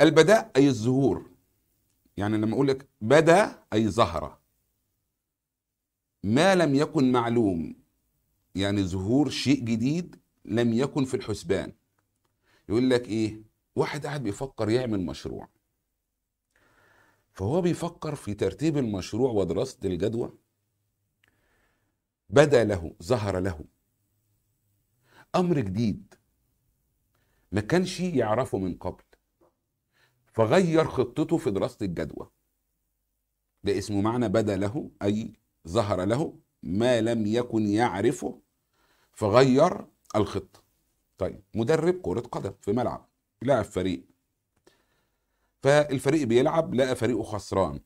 البداء أي الظهور يعني لما أقول لك بدا أي ظهر ما لم يكن معلوم يعني ظهور شيء جديد لم يكن في الحسبان يقول لك إيه واحد قاعد بيفكر يعمل مشروع فهو بيفكر في ترتيب المشروع ودراسة الجدوى بدا له ظهر له أمر جديد ما كانش يعرفه من قبل فغير خطته في دراسة الجدوى ده اسمه معنى بدا له أي ظهر له ما لم يكن يعرفه فغير الخطة طيب مدرب كرة قدم في ملعب لعب فريق فالفريق بيلعب لقى فريقه خسران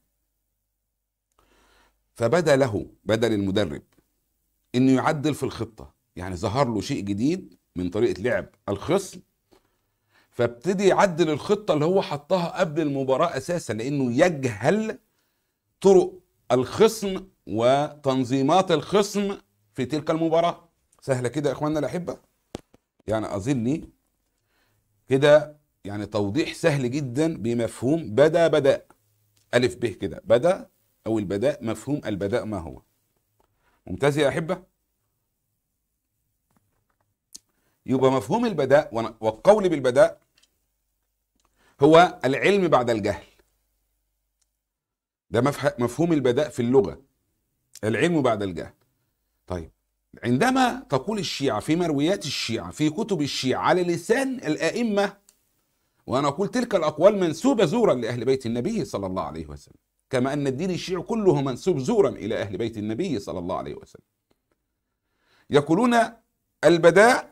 فبدا له بدل المدرب انه يعدل في الخطه يعني ظهر له شيء جديد من طريقه لعب الخصم فابتدي يعدل الخطه اللي هو حطها قبل المباراه اساسا لانه يجهل طرق الخصم وتنظيمات الخصم في تلك المباراه سهله كده يا اخواننا الاحبه يعني اظني كده يعني توضيح سهل جدا بمفهوم بدا بدأ ألف ب كده بدا أو البداء مفهوم البداء ما هو ممتاز يا أحبة يبقى مفهوم البداء والقول بالبداء هو العلم بعد الجهل ده مفهوم البداء في اللغة العلم بعد الجهل طيب عندما تقول الشيعة في مرويات الشيعة في كتب الشيعة على لسان الأئمة وأنا أقول تلك الأقوال منسوبة زورا لأهل بيت النبي صلى الله عليه وسلم كما أن الدين الشيعي كله منسوب زورا إلى أهل بيت النبي صلى الله عليه وسلم يقولون البداء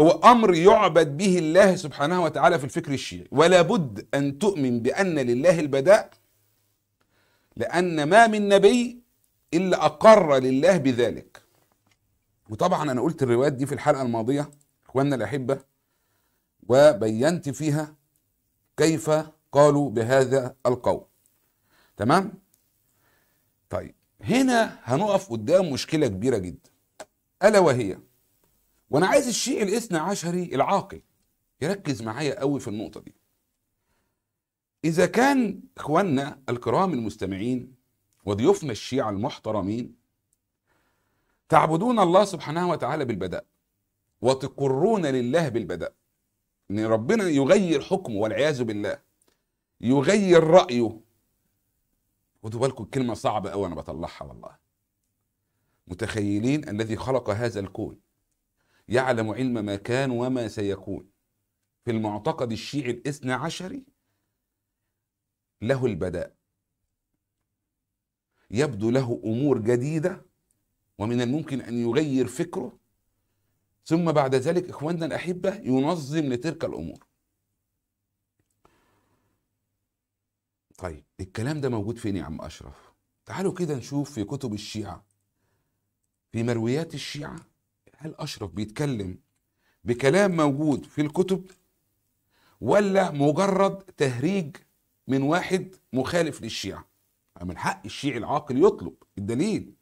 هو أمر يعبد به الله سبحانه وتعالى في الفكر الشيعي ولا بد أن تؤمن بأن لله البداء لأن ما من نبي إلا أقر لله بذلك وطبعا أنا قلت الروايات دي في الحلقة الماضية إخواننا الأحبة وبينت فيها كيف قالوا بهذا القول تمام طيب هنا هنقف قدام مشكلة كبيرة جدا ألا وهي وانا عايز الشيء الاثنى عشري العاقل يركز معايا قوي في النقطه دي اذا كان اخواننا الكرام المستمعين وضيوفنا الشيعه المحترمين تعبدون الله سبحانه وتعالى بالبداء وتقرون لله بالبداء ان ربنا يغير حكمه والعياذ بالله يغير رايه خدوا بالكم الكلمه صعبه قوي انا بطلعها والله متخيلين الذي خلق هذا الكون يعلم علم ما كان وما سيكون في المعتقد الشيعي الاثنى عشري له البداء يبدو له امور جديده ومن الممكن ان يغير فكره ثم بعد ذلك اخواننا الاحبه ينظم لتلك الامور طيب الكلام ده موجود فين يا عم اشرف تعالوا كده نشوف في كتب الشيعه في مرويات الشيعه هل أشرف بيتكلم بكلام موجود في الكتب ولا مجرد تهريج من واحد مخالف للشيعة يعني من حق الشيعي العاقل يطلب الدليل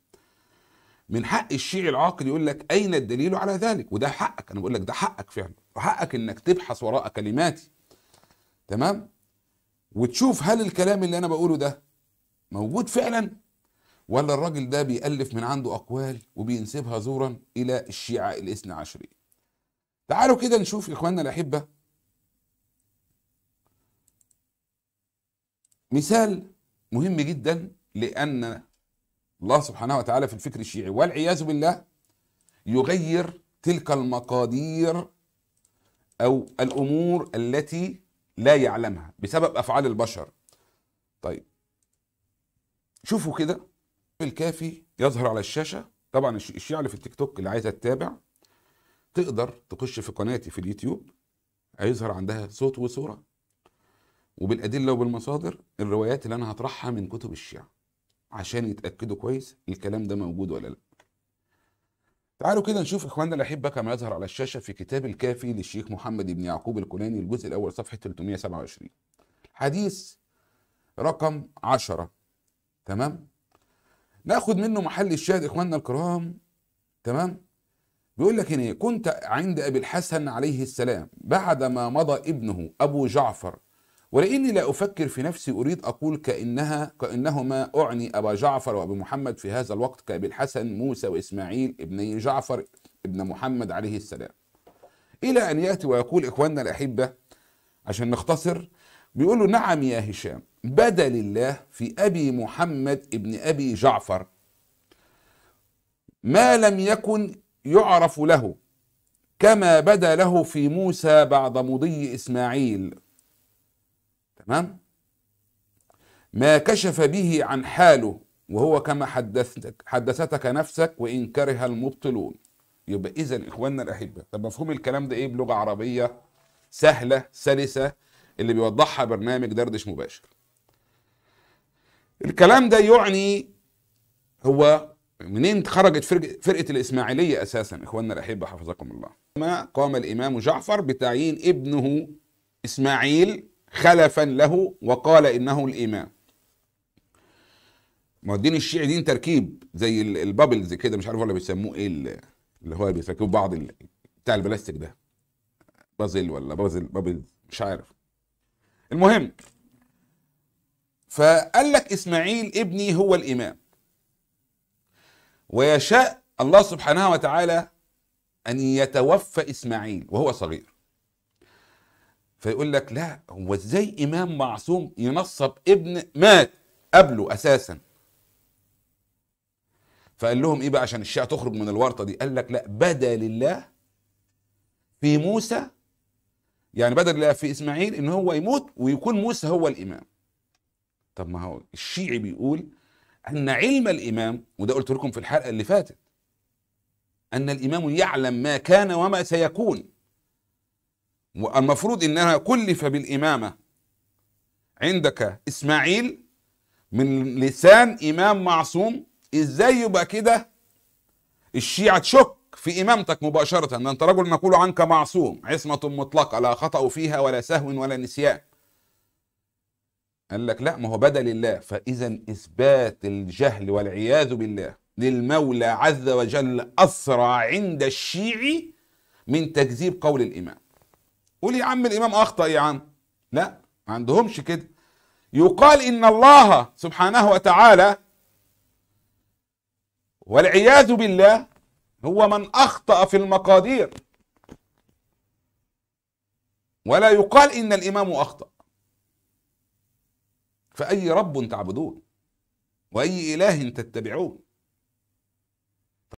من حق الشيعي العاقل يقول لك أين الدليل على ذلك وده حقك أنا بقول لك ده حقك فعلا وحقك إنك تبحث وراء كلماتي تمام وتشوف هل الكلام اللي أنا بقوله ده موجود فعلا ولا الراجل ده بيألف من عنده أقوال وبينسبها زورا إلى الشيعة الاثنى عشرية تعالوا كده نشوف إخواننا الأحبة مثال مهم جدا لأن الله سبحانه وتعالى في الفكر الشيعي والعياذ بالله يغير تلك المقادير أو الأمور التي لا يعلمها بسبب أفعال البشر طيب شوفوا كده الكافي يظهر على الشاشه طبعا الشيعه اللي في التيك توك اللي عايزه تتابع تقدر تخش في قناتي في اليوتيوب هيظهر عندها صوت وصوره وبالادله وبالمصادر الروايات اللي انا هطرحها من كتب الشيعه عشان يتاكدوا كويس الكلام ده موجود ولا لا تعالوا كده نشوف اخواننا الاحبه كما يظهر على الشاشه في كتاب الكافي للشيخ محمد بن يعقوب الكناني الجزء الاول صفحه 327 حديث رقم 10 تمام ناخد منه محل الشاهد اخواننا الكرام تمام بيقول لك هنا كنت عند ابي الحسن عليه السلام بعد ما مضى ابنه ابو جعفر ولاني لا افكر في نفسي اريد اقول كانها كانهما اعني ابا جعفر وابي محمد في هذا الوقت كابي الحسن موسى واسماعيل ابني جعفر ابن محمد عليه السلام الى ان ياتي ويقول اخواننا الاحبه عشان نختصر بيقول له نعم يا هشام بدل الله في أبي محمد ابن أبي جعفر ما لم يكن يعرف له كما بدا له في موسى بعد مضي إسماعيل تمام ما كشف به عن حاله وهو كما حدثتك حدثتك نفسك وإن كره المبطلون يبقى إذا إخواننا الأحبة طب مفهوم الكلام ده إيه بلغة عربية سهلة سلسة اللي بيوضحها برنامج دردش مباشر الكلام ده يعني هو منين خرجت فرقة الإسماعيلية أساسا إخواننا الأحبة حفظكم الله ما قام الإمام جعفر بتعيين ابنه إسماعيل خلفا له وقال إنه الإمام ما الدين الشيعي دين تركيب زي البابلز كده مش عارف ولا بيسموه ايه اللي هو بيركبوا بعض بتاع البلاستيك ده بازل ولا بازل بابلز مش عارف المهم فقال لك اسماعيل ابني هو الامام ويشاء الله سبحانه وتعالى ان يتوفى اسماعيل وهو صغير فيقول لك لا هو ازاي امام معصوم ينصب ابن مات قبله اساسا فقال لهم ايه بقى عشان الشيعه تخرج من الورطه دي قال لك لا بدا لله في موسى يعني بدل اللي في اسماعيل ان هو يموت ويكون موسى هو الامام طب ما هو الشيعي بيقول ان علم الامام وده قلت لكم في الحلقه اللي فاتت ان الامام يعلم ما كان وما سيكون والمفروض انها كلف بالامامه عندك اسماعيل من لسان امام معصوم ازاي يبقى كده الشيعه تشك في إمامتك مباشرة أن أنت رجل نقول عنك معصوم عصمة مطلقة لا خطأ فيها ولا سهو ولا نسيان قال لك لا ما هو بدل الله فإذا إثبات الجهل والعياذ بالله للمولى عز وجل أسرع عند الشيعي من تكذيب قول الإمام قول يا عم الإمام أخطأ يا عم لا ما عندهمش كده يقال إن الله سبحانه وتعالى والعياذ بالله هو من أخطأ في المقادير ولا يقال إن الإمام أخطأ فأي رب تعبدون وأي إله تتبعون